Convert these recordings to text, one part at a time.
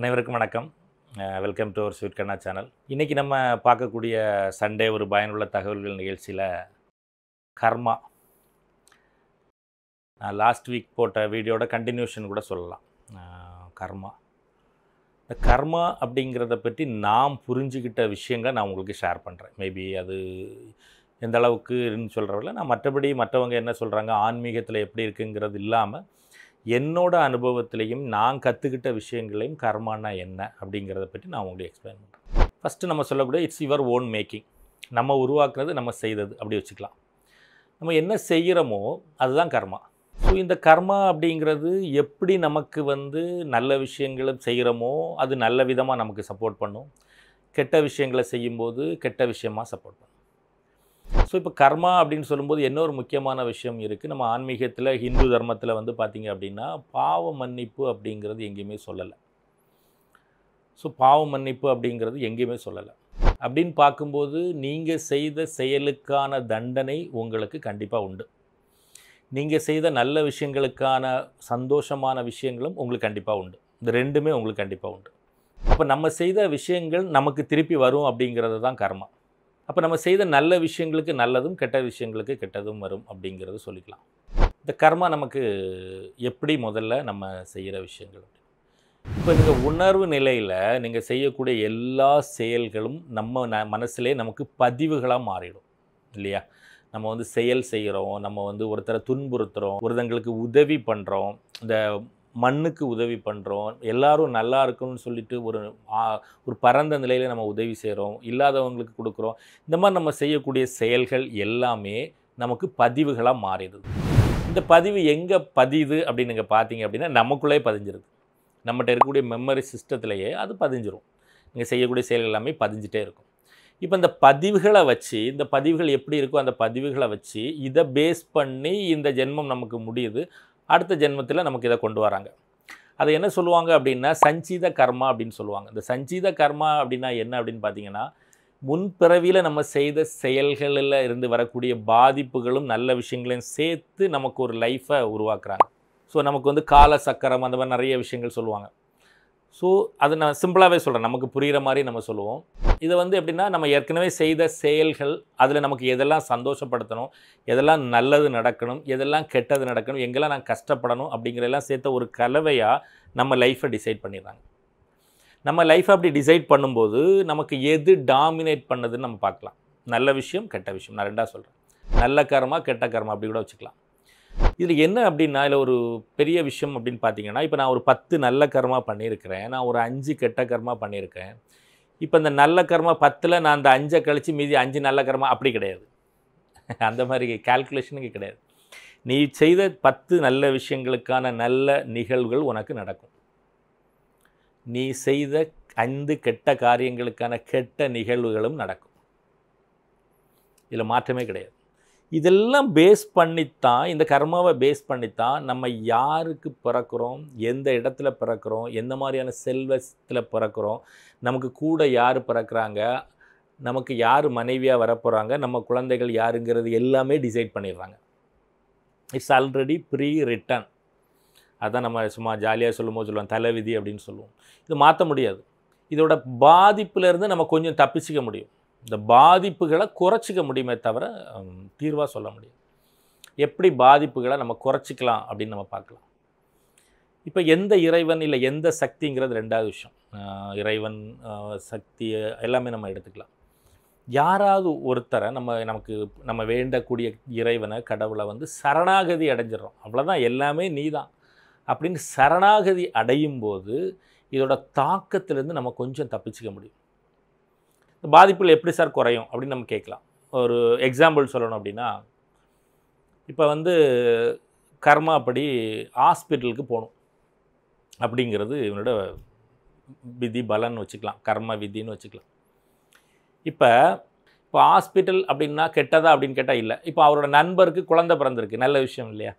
அனைவருக்கும் வணக்கம் welcome to our sweet Kanna channel இன்றைக்கி நம்ம பார்க்கக்கூடிய சண்டே ஒரு பயனுள்ள தகவல்கள் நிகழ்ச்சியில் கர்மா நான் லாஸ்ட் வீக் போட்ட வீடியோட கண்டினியூஷன் கூட சொல்லலாம் கர்மா இந்த கர்மா அப்படிங்கிறத பற்றி நாம் புரிஞ்சுக்கிட்ட விஷயங்களை நான் உங்களுக்கு ஷேர் பண்ணுறேன் மேபி அது எந்த அளவுக்குன்னு சொல்கிறவில்ல நான் மற்றபடி மற்றவங்க என்ன சொல்கிறாங்க ஆன்மீகத்தில் எப்படி இருக்குங்கிறது இல்லாமல் என்னோட அனுபவத்திலையும் நான் கற்றுக்கிட்ட விஷயங்களையும் கர்மானா என்ன அப்படிங்கிறத பற்றி நான் உங்களுக்கு எக்ஸ்பிளைன் பண்ணுறேன் ஃபஸ்ட்டு நம்ம சொல்லக்கூடிய இட்ஸ் யுவர் ஓன் மேக்கிங் நம்ம உருவாக்குறது நம்ம செய்தது அப்படி வச்சுக்கலாம் நம்ம என்ன செய்கிறோமோ அதுதான் கர்மா ஸோ இந்த கர்மா அப்படிங்கிறது எப்படி நமக்கு வந்து நல்ல விஷயங்களை செய்கிறோமோ அது நல்ல விதமாக நமக்கு சப்போர்ட் பண்ணும் கெட்ட விஷயங்களை செய்யும்போது கெட்ட விஷயமாக சப்போர்ட் பண்ணும் ஸோ இப்போ கர்மா அப்படின்னு சொல்லும்போது என்ன ஒரு முக்கியமான விஷயம் இருக்குது நம்ம ஆன்மீகத்தில் ஹிந்து தர்மத்தில் வந்து பார்த்திங்க அப்படின்னா பாவ மன்னிப்பு அப்படிங்கிறது எங்கேயுமே சொல்லலை ஸோ பாவ மன்னிப்பு அப்படிங்கிறது எங்கேயுமே சொல்லலை அப்படின்னு பார்க்கும்போது நீங்கள் செய்த செயலுக்கான தண்டனை உங்களுக்கு கண்டிப்பாக உண்டு நீங்கள் செய்த நல்ல விஷயங்களுக்கான சந்தோஷமான விஷயங்களும் உங்களுக்கு கண்டிப்பாக உண்டு இந்த ரெண்டுமே உங்களுக்கு கண்டிப்பாக உண்டு இப்போ நம்ம செய்த விஷயங்கள் நமக்கு திருப்பி வரும் அப்படிங்கிறது தான் கர்மா அப்போ நம்ம செய்த நல்ல விஷயங்களுக்கு நல்லதும் கெட்ட விஷயங்களுக்கு கெட்டதும் வரும் அப்படிங்கிறது சொல்லிக்கலாம் இந்த கர்மா நமக்கு எப்படி முதல்ல நம்ம செய்கிற விஷயங்கள் இப்போ நீங்கள் உணர்வு நிலையில் நீங்கள் செய்யக்கூடிய எல்லா செயல்களும் நம்ம ந மனசுலே நமக்கு பதிவுகளாக மாறிடும் இல்லையா நம்ம வந்து செயல் செய்கிறோம் நம்ம வந்து ஒருத்தரை துன்புறுத்துகிறோம் ஒருத்தங்களுக்கு உதவி பண்ணுறோம் இந்த மண்ணுக்கு உதவி பண்ணுறோம் எல்லாரும் நல்லா இருக்கணும்னு சொல்லிட்டு ஒரு ஒரு பரந்த நிலையில் நம்ம உதவி செய்கிறோம் இல்லாதவங்களுக்கு கொடுக்குறோம் இந்த மாதிரி நம்ம செய்யக்கூடிய செயல்கள் எல்லாமே நமக்கு பதிவுகளாக மாறிடுது இந்த பதிவு எங்கே பதியுது அப்படின்னு நீங்கள் பார்த்தீங்க அப்படின்னா நமக்குள்ளே பதிஞ்சிருது நம்மகிட்ட இருக்கக்கூடிய மெமரி சிஸ்டத்திலேயே அது பதிஞ்சிரும் நீங்கள் செய்யக்கூடிய செயல்கள் எல்லாமே பதிஞ்சிட்டே இருக்கும் இப்போ இந்த பதிவுகளை வச்சு இந்த பதிவுகள் எப்படி இருக்கோ அந்த பதிவுகளை வச்சு இதை பேஸ் பண்ணி இந்த ஜென்மம் நமக்கு முடியுது அடுத்த ஜென்மத்தில் நமக்கு இதை கொண்டு வராங்க அதை என்ன சொல்லுவாங்க அப்படின்னா சஞ்சீத கர்மா அப்படின்னு சொல்லுவாங்க இந்த சஞ்சீத கர்மா அப்படின்னா என்ன அப்படின்னு பார்த்தீங்கன்னா முன்பிறவியில் நம்ம செய்த செயல்களில் இருந்து வரக்கூடிய பாதிப்புகளும் நல்ல விஷயங்களையும் சேர்த்து நமக்கு ஒரு லைஃப்பை உருவாக்குறாங்க ஸோ நமக்கு வந்து கால சக்கரம் அந்த மாதிரி நிறைய விஷயங்கள் சொல்லுவாங்க ஸோ அதை நான் சிம்பிளாகவே சொல்கிறேன் நமக்கு புரிகிற மாதிரி நம்ம சொல்லுவோம் இது வந்து எப்படின்னா நம்ம ஏற்கனவே செய்த செயல்கள் அதில் நமக்கு எதெல்லாம் சந்தோஷப்படுத்தணும் எதெல்லாம் நல்லது நடக்கணும் எதெல்லாம் கெட்டது நடக்கணும் எங்கெல்லாம் நான் கஷ்டப்படணும் அப்படிங்கிறதெல்லாம் சேர்த்த ஒரு கலவையாக நம்ம லைஃப்பை டிசைட் பண்ணிடுறாங்க நம்ம லைஃப்பை அப்படி டிசைட் பண்ணும்போது நமக்கு எது டாமினேட் பண்ணுதுன்னு நம்ம பார்க்கலாம் நல்ல விஷயம் கெட்ட விஷயம் நான் ரெண்டாக சொல்கிறேன் நல்ல கர்மா கெட்ட கர்மா அப்படி கூட வச்சுக்கலாம் இதில் என்ன அப்படின்னா இல்லை ஒரு பெரிய விஷயம் அப்படின்னு பார்த்தீங்கன்னா இப்போ நான் ஒரு பத்து நல்ல கர்மா பண்ணியிருக்கிறேன் நான் ஒரு அஞ்சு கெட்ட கர்மா பண்ணியிருக்கேன் இப்போ இந்த நல்ல கர்மா பத்தில் நான் அந்த அஞ்சை கழித்து மீதி அஞ்சு நல்ல கர்மா அப்படி கிடையாது அந்த மாதிரி கால்குலேஷனுக்கு கிடையாது நீ செய்த பத்து நல்ல விஷயங்களுக்கான நல்ல நிகழ்வுகள் உனக்கு நடக்கும் நீ செய்த ஐந்து கெட்ட காரியங்களுக்கான கெட்ட நிகழ்வுகளும் நடக்கும் இதில் மாற்றமே கிடையாது இதெல்லாம் பேஸ் பண்ணித்தான் இந்த கர்மாவை பேஸ் பண்ணித்தான் நம்ம யாருக்கு பிறக்கிறோம் எந்த இடத்துல பிறக்கிறோம் எந்த மாதிரியான செல்வத்தில் பிறக்கிறோம் நமக்கு கூட யார் பிறக்கிறாங்க நமக்கு யார் மனைவியாக வரப்போகிறாங்க நம்ம குழந்தைகள் யாருங்கிறது எல்லாமே டிசைட் பண்ணிடுறாங்க இட்ஸ் ஆல்ரெடி ப்ரீ ரிட்டன் அதுதான் நம்ம சும்மா ஜாலியாக சொல்லும்போது சொல்லுவோம் தலைவிதி அப்படின்னு சொல்லுவோம் இது மாற்ற முடியாது இதோட பாதிப்புலேருந்து நம்ம கொஞ்சம் தப்பிச்சிக்க முடியும் இந்த பாதிப்புகளை குறைச்சிக்க முடியுமே தவிர தீர்வாக சொல்ல முடியும் எப்படி பாதிப்புகளை நம்ம குறைச்சிக்கலாம் அப்படின்னு நம்ம பார்க்கலாம் இப்போ எந்த இறைவன் இல்லை எந்த சக்திங்கிறது ரெண்டாவது விஷயம் இறைவன் சக்தி எல்லாமே நம்ம எடுத்துக்கலாம் யாராவது ஒருத்தரை நம்ம நமக்கு நம்ம வேண்டக்கூடிய இறைவனை கடவுளை வந்து சரணாகதி அடைஞ்சிடறோம் அவ்வளோதான் எல்லாமே நீ தான் அப்படின்னு சரணாகதி அடையும் போது இதோட தாக்கத்திலேருந்து நம்ம கொஞ்சம் தப்பிச்சிக்க முடியும் இந்த பாதிப்புகள் எப்படி சார் குறையும் அப்படின்னு நம்ம கேட்கலாம் ஒரு எக்ஸாம்பிள் சொல்லணும் அப்படின்னா இப்போ வந்து கர்மா அப்படி ஹாஸ்பிட்டலுக்கு போகணும் அப்படிங்கிறது இவனோட விதி பலன்னு வச்சுக்கலாம் கர்ம விதின்னு வச்சுக்கலாம் இப்போ இப்போ ஹாஸ்பிட்டல் அப்படின்னா கெட்டதா அப்படின்னு கேட்டால் இல்லை இப்போ அவரோட நண்பருக்கு குழந்தை பிறந்திருக்கு நல்ல விஷயம் இல்லையா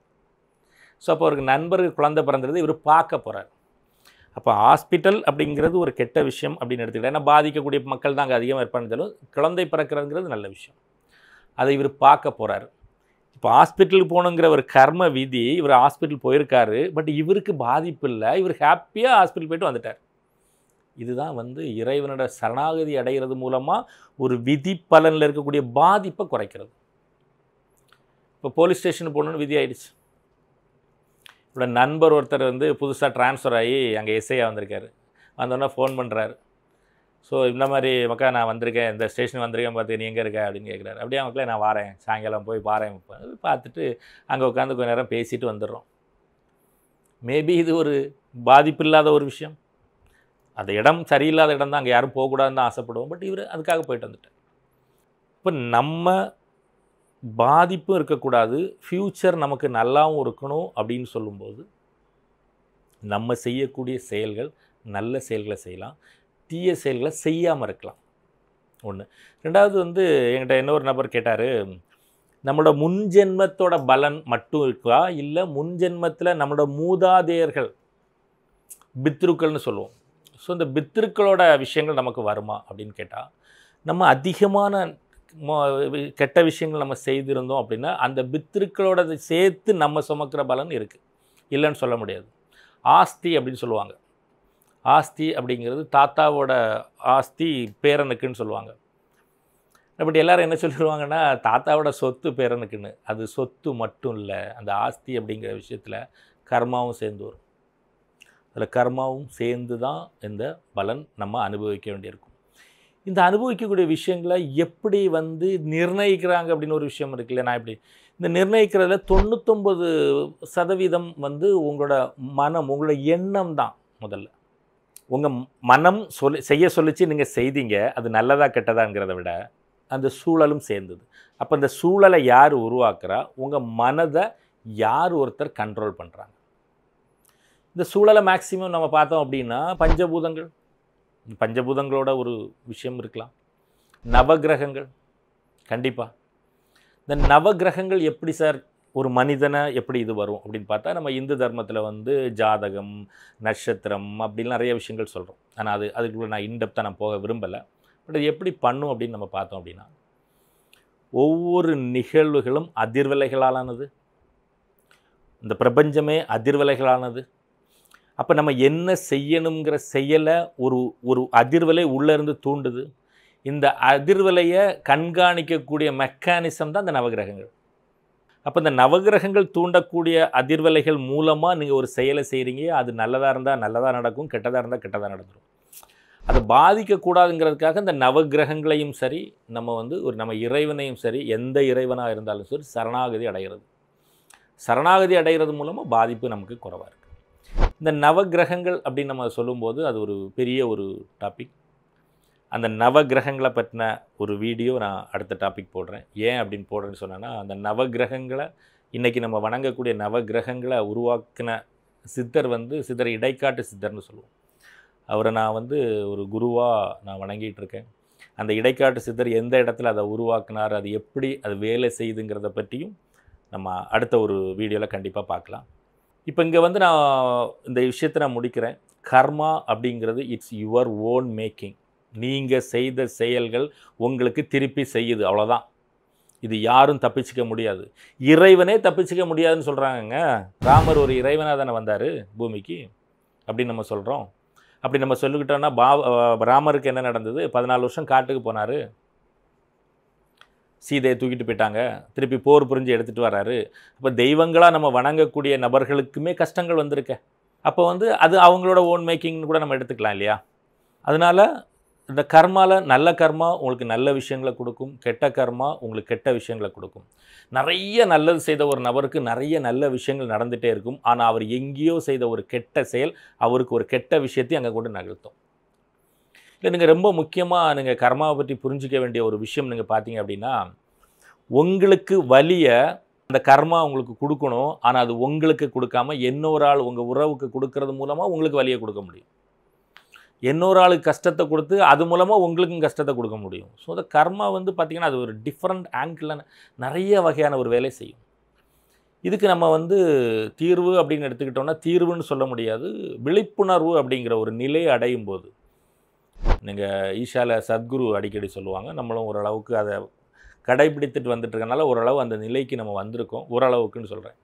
ஸோ அப்போ அவருக்கு நண்பருக்கு குழந்தை பிறந்தது இவர் பார்க்க போகிறார் அப்போ ஹாஸ்பிட்டல் அப்படிங்கிறது ஒரு கெட்ட விஷயம் அப்படின்னு எடுத்துக்கிட்டேன் ஏன்னா பாதிக்கக்கூடிய மக்கள் தான் அங்கே அதிகமாக இருப்பான்னு குழந்தை பிறக்கிறதுங்கிறது நல்ல விஷயம் அதை இவர் பார்க்க போகிறார் இப்போ ஹாஸ்பிட்டலுக்கு போகணுங்கிற ஒரு கர்ம விதி இவர் ஹாஸ்பிட்டல் போயிருக்காரு பட் இவருக்கு பாதிப்பு இல்லை இவர் ஹாப்பியாக ஹாஸ்பிட்டல் போயிட்டு வந்துட்டார் இதுதான் வந்து இறைவனோட சரணாகதி அடைகிறது மூலமாக ஒரு விதி பலனில் இருக்கக்கூடிய பாதிப்பை குறைக்கிறது இப்போ போலீஸ் ஸ்டேஷன் போகணுன்னு விதி ஆயிடுச்சு இவ்வளோ நண்பர் ஒருத்தர் வந்து புதுசாக ட்ரான்ஸ்ஃபர் ஆகி அங்கே எஸ்ஐயாக வந்திருக்காரு வந்தோடனே ஃபோன் பண்ணுறாரு ஸோ இந்த மாதிரி மக்கா நான் வந்திருக்கேன் இந்த ஸ்டேஷன் வந்திருக்கேன் பார்த்து நீ எங்கே இருக்க அப்படின்னு கேட்குறாரு அப்படியே மக்களே நான் வரேன் சாயங்காலம் போய் பாறேன் பார்த்துட்டு அங்கே உட்காந்து கொஞ்ச நேரம் பேசிட்டு வந்துடுறோம் மேபி இது ஒரு பாதிப்பு இல்லாத ஒரு விஷயம் அந்த இடம் சரியில்லாத இடம் தான் அங்கே யாரும் போகக்கூடாதுன்னு தான் ஆசைப்படுவோம் பட் இவர் அதுக்காக போயிட்டு வந்துட்டார் இப்போ நம்ம பாதிப்பும் இருக்கக்கூடாது ஃப்யூச்சர் நமக்கு நல்லாவும் இருக்கணும் அப்படின்னு சொல்லும்போது நம்ம செய்யக்கூடிய செயல்கள் நல்ல செயல்களை செய்யலாம் தீய செயல்களை செய்யாமல் இருக்கலாம் ஒன்று ரெண்டாவது வந்து என்கிட்ட இன்னொரு நபர் கேட்டார் நம்மளோட முன்ஜென்மத்தோட பலன் மட்டும் இருக்கா இல்லை முன்ஜென்மத்தில் நம்மளோட மூதாதையர்கள் பித்ருக்கள்னு சொல்லுவோம் ஸோ இந்த பித்ருக்களோட விஷயங்கள் நமக்கு வருமா அப்படின்னு கேட்டால் நம்ம அதிகமான கெட்ட விஷயங்கள் நம்ம செய்திருந்தோம் அப்படின்னா அந்த பித்திருக்களோட சேர்த்து நம்ம சுமக்கிற பலன் இருக்குது இல்லைன்னு சொல்ல முடியாது ஆஸ்தி அப்படின்னு சொல்லுவாங்க ஆஸ்தி அப்படிங்கிறது தாத்தாவோட ஆஸ்தி பேரனுக்குன்னு சொல்லுவாங்க பட் எல்லோரும் என்ன சொல்லிடுவாங்கன்னா தாத்தாவோட சொத்து பேரனுக்குன்னு அது சொத்து மட்டும் இல்லை அந்த ஆஸ்தி அப்படிங்கிற விஷயத்தில் கர்மாவும் சேர்ந்து வரும் அதில் கர்மாவும் சேர்ந்து தான் இந்த பலன் நம்ம அனுபவிக்க வேண்டியிருக்கும் இந்த அனுபவிக்கக்கூடிய விஷயங்களை எப்படி வந்து நிர்ணயிக்கிறாங்க அப்படின்னு ஒரு விஷயம் இருக்குல்ல நான் இப்படி இந்த நிர்ணயிக்கிறதுல தொண்ணூத்தொம்பது சதவீதம் வந்து உங்களோட மனம் உங்களோட எண்ணம் தான் முதல்ல உங்கள் மனம் சொல்லி செய்ய சொல்லிச்சு நீங்கள் செய்தீங்க அது நல்லதாக கெட்டதாங்கிறத விட அந்த சூழலும் சேர்ந்தது அப்போ அந்த சூழலை யார் உருவாக்குறா உங்கள் மனதை யார் ஒருத்தர் கண்ட்ரோல் பண்ணுறாங்க இந்த சூழலை மேக்சிமம் நம்ம பார்த்தோம் அப்படின்னா பஞ்சபூதங்கள் பஞ்சபூதங்களோட ஒரு விஷயம் இருக்கலாம் நவகிரகங்கள் கண்டிப்பாக இந்த நவகிரகங்கள் எப்படி சார் ஒரு மனிதனை எப்படி இது வரும் அப்படின்னு பார்த்தா நம்ம இந்து தர்மத்தில் வந்து ஜாதகம் நட்சத்திரம் அப்படின்னு நிறைய விஷயங்கள் சொல்கிறோம் ஆனால் அது அதுக்குள்ளே நான் இன்டெப்த்தாக நான் போக விரும்பலை பட் அது எப்படி பண்ணும் அப்படின்னு நம்ம பார்த்தோம் அப்படின்னா ஒவ்வொரு நிகழ்வுகளும் அதிர்வலைகளாலானது இந்த பிரபஞ்சமே அதிர்வலைகளானது அப்போ நம்ம என்ன செய்யணுங்கிற செயலை ஒரு ஒரு அதிர்வலை உள்ளேருந்து தூண்டுது இந்த அதிர்வலையை கண்காணிக்கக்கூடிய மெக்கானிசம் தான் இந்த நவகிரகங்கள் அப்போ இந்த நவகிரகங்கள் தூண்டக்கூடிய அதிர்வலைகள் மூலமாக நீங்கள் ஒரு செயலை செய்கிறீங்க அது நல்லதாக இருந்தால் நல்லதாக நடக்கும் கெட்டதாக இருந்தால் கெட்டதாக நடந்துடும் அதை பாதிக்கக்கூடாதுங்கிறதுக்காக இந்த நவகிரகங்களையும் சரி நம்ம வந்து ஒரு நம்ம இறைவனையும் சரி எந்த இறைவனாக இருந்தாலும் சரி சரணாகதி அடைகிறது சரணாகதி அடைகிறது மூலமாக பாதிப்பு நமக்கு குறவாக இருக்குது இந்த நவகிரகங்கள் அப்படின்னு நம்ம சொல்லும்போது அது ஒரு பெரிய ஒரு டாபிக் அந்த நவகிரகங்களை பற்றின ஒரு வீடியோ நான் அடுத்த டாபிக் போடுறேன் ஏன் அப்படின்னு போடுறேன்னு சொன்னேன்னா அந்த நவகிரகங்களை இன்றைக்கி நம்ம வணங்கக்கூடிய நவகிரகங்களை உருவாக்கின சித்தர் வந்து சித்தர் இடைக்காட்டு சித்தர்னு சொல்லுவோம் அவரை நான் வந்து ஒரு குருவாக நான் வணங்கிட்டு இருக்கேன் அந்த இடைக்காட்டு சித்தர் எந்த இடத்துல அதை உருவாக்குனார் அது எப்படி அது வேலை செய்துங்கிறத பற்றியும் நம்ம அடுத்த ஒரு வீடியோவில் கண்டிப்பாக பார்க்கலாம் இப்போ இங்கே வந்து நான் இந்த விஷயத்தை நான் முடிக்கிறேன் கர்மா அப்படிங்கிறது இட்ஸ் யுவர் ஓன் மேக்கிங் நீங்கள் செய்த செயல்கள் உங்களுக்கு திருப்பி செய்யுது அவ்வளோதான் இது யாரும் தப்பிச்சிக்க முடியாது இறைவனே தப்பிச்சிக்க முடியாதுன்னு சொல்கிறாங்கங்க ராமர் ஒரு இறைவனாக தானே வந்தார் பூமிக்கு அப்படின்னு நம்ம சொல்கிறோம் அப்படி நம்ம சொல்லிக்கிட்டோன்னா பா ராமருக்கு என்ன நடந்தது பதினாலு வருஷம் காட்டுக்கு போனார் சீதையை தூக்கிட்டு போயிட்டாங்க திருப்பி போர் புரிஞ்சு எடுத்துகிட்டு வராரு அப்போ தெய்வங்களாக நம்ம வணங்கக்கூடிய நபர்களுக்குமே கஷ்டங்கள் வந்திருக்க அப்போ வந்து அது அவங்களோட ஓன் மேக்கிங்னு கூட நம்ம எடுத்துக்கலாம் இல்லையா அதனால் இந்த கர்மாவில் நல்ல கர்மா உங்களுக்கு நல்ல விஷயங்களை கொடுக்கும் கெட்ட கர்மா உங்களுக்கு கெட்ட விஷயங்களை கொடுக்கும் நிறைய நல்லது செய்த ஒரு நபருக்கு நிறைய நல்ல விஷயங்கள் நடந்துகிட்டே இருக்கும் ஆனால் அவர் எங்கேயோ செய்த ஒரு கெட்ட செயல் அவருக்கு ஒரு கெட்ட விஷயத்தையும் அங்கே கொண்டு நகர்த்தும் இல்லை நீங்கள் ரொம்ப முக்கியமாக நீங்கள் கர்மாவை பற்றி புரிஞ்சிக்க வேண்டிய ஒரு விஷயம் நீங்கள் பார்த்தீங்க அப்படின்னா உங்களுக்கு வலியை அந்த கர்மா உங்களுக்கு கொடுக்கணும் ஆனால் அது உங்களுக்கு கொடுக்காம இன்னொரு ஆள் உங்கள் உறவுக்கு கொடுக்கறது மூலமாக உங்களுக்கு வலியை கொடுக்க முடியும் இன்னொரு ஆளுக்கு கஷ்டத்தை கொடுத்து அது மூலமாக உங்களுக்கும் கஷ்டத்தை கொடுக்க முடியும் ஸோ அந்த கர்மா வந்து பார்த்திங்கன்னா அது ஒரு டிஃப்ரெண்ட் ஆங்கிளில் நிறைய வகையான ஒரு வேலை செய்யும் இதுக்கு நம்ம வந்து தீர்வு அப்படின்னு எடுத்துக்கிட்டோம்னா தீர்வுன்னு சொல்ல முடியாது விழிப்புணர்வு அப்படிங்கிற ஒரு நிலை அடையும் போது நீங்கள் ஈஷாவில் சத்குரு அடிக்கடி சொல்லுவாங்க நம்மளும் ஓரளவுக்கு அதை கடைபிடித்துட்டு வந்துட்டுருக்கனால ஓரளவு அந்த நிலைக்கு நம்ம வந்திருக்கோம் ஓரளவுக்குன்னு சொல்கிறேன்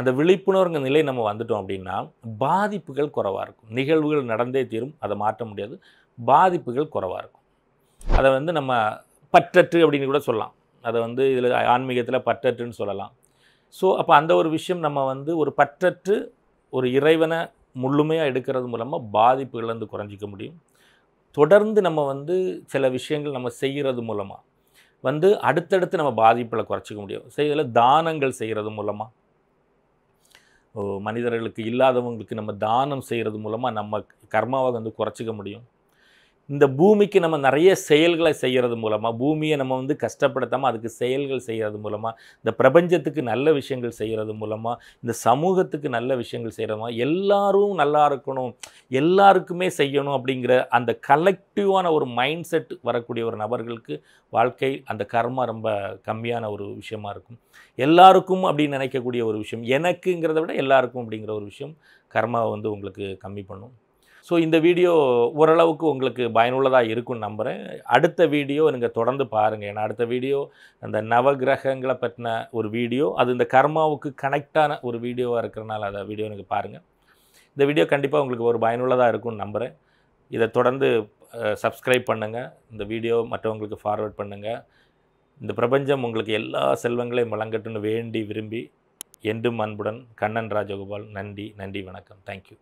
அந்த விழிப்புணர்வுங்க நிலை நம்ம வந்துட்டோம் அப்படின்னா பாதிப்புகள் குறவாக இருக்கும் நிகழ்வுகள் நடந்தே தீரும் அதை மாற்ற முடியாது பாதிப்புகள் குறவாக இருக்கும் அதை வந்து நம்ம பற்றற்று அப்படின்னு கூட சொல்லலாம் அதை வந்து இதில் ஆன்மீகத்தில் பற்றற்றுன்னு சொல்லலாம் ஸோ அப்போ அந்த ஒரு விஷயம் நம்ம வந்து ஒரு பற்றற்று ஒரு இறைவனை முழுமையாக எடுக்கிறது மூலமாக பாதிப்புகள் வந்து குறைஞ்சிக்க முடியும் தொடர்ந்து நம்ம வந்து சில விஷயங்கள் நம்ம செய்கிறது மூலமாக வந்து அடுத்தடுத்து நம்ம பாதிப்பில் குறைச்சிக்க முடியும் செய்யல தானங்கள் செய்கிறது மூலமாக மனிதர்களுக்கு இல்லாதவங்களுக்கு நம்ம தானம் செய்கிறது மூலமாக நம்ம கர்மாவை வந்து குறைச்சிக்க முடியும் இந்த பூமிக்கு நம்ம நிறைய செயல்களை செய்கிறது மூலமாக பூமியை நம்ம வந்து கஷ்டப்படுத்தாமல் அதுக்கு செயல்கள் செய்கிறது மூலமாக இந்த பிரபஞ்சத்துக்கு நல்ல விஷயங்கள் செய்கிறது மூலமாக இந்த சமூகத்துக்கு நல்ல விஷயங்கள் செய்கிறது மூலமாக நல்லா இருக்கணும் எல்லாருக்குமே செய்யணும் அப்படிங்கிற அந்த கலெக்டிவான ஒரு மைண்ட் செட் வரக்கூடிய ஒரு நபர்களுக்கு வாழ்க்கை அந்த கர்மா ரொம்ப கம்மியான ஒரு விஷயமா இருக்கும் எல்லாருக்கும் அப்படின்னு நினைக்கக்கூடிய ஒரு விஷயம் எனக்குங்கிறத விட எல்லாருக்கும் அப்படிங்கிற ஒரு விஷயம் கர்மாவை வந்து உங்களுக்கு கம்மி பண்ணும் ஸோ இந்த வீடியோ ஓரளவுக்கு உங்களுக்கு பயனுள்ளதாக இருக்கும்னு நம்புகிறேன் அடுத்த வீடியோ நீங்கள் தொடர்ந்து பாருங்கள் ஏன்னா அடுத்த வீடியோ அந்த நவகிரகங்களை பற்றின ஒரு வீடியோ அது இந்த கர்மாவுக்கு கனெக்டான ஒரு வீடியோவாக இருக்கிறனால அதை வீடியோ நீங்கள் பாருங்கள் இந்த வீடியோ கண்டிப்பாக உங்களுக்கு ஒரு பயனுள்ளதாக இருக்கும்னு நம்புகிறேன் இதை தொடர்ந்து சப்ஸ்கிரைப் பண்ணுங்கள் இந்த வீடியோ மற்றவங்களுக்கு ஃபார்வேர்ட் பண்ணுங்கள் இந்த பிரபஞ்சம் உங்களுக்கு எல்லா செல்வங்களையும் வழங்கட்டும்னு வேண்டி விரும்பி என்றும் அன்புடன் கண்ணன் ராஜகோபால் நன்றி நன்றி வணக்கம் தேங்க்யூ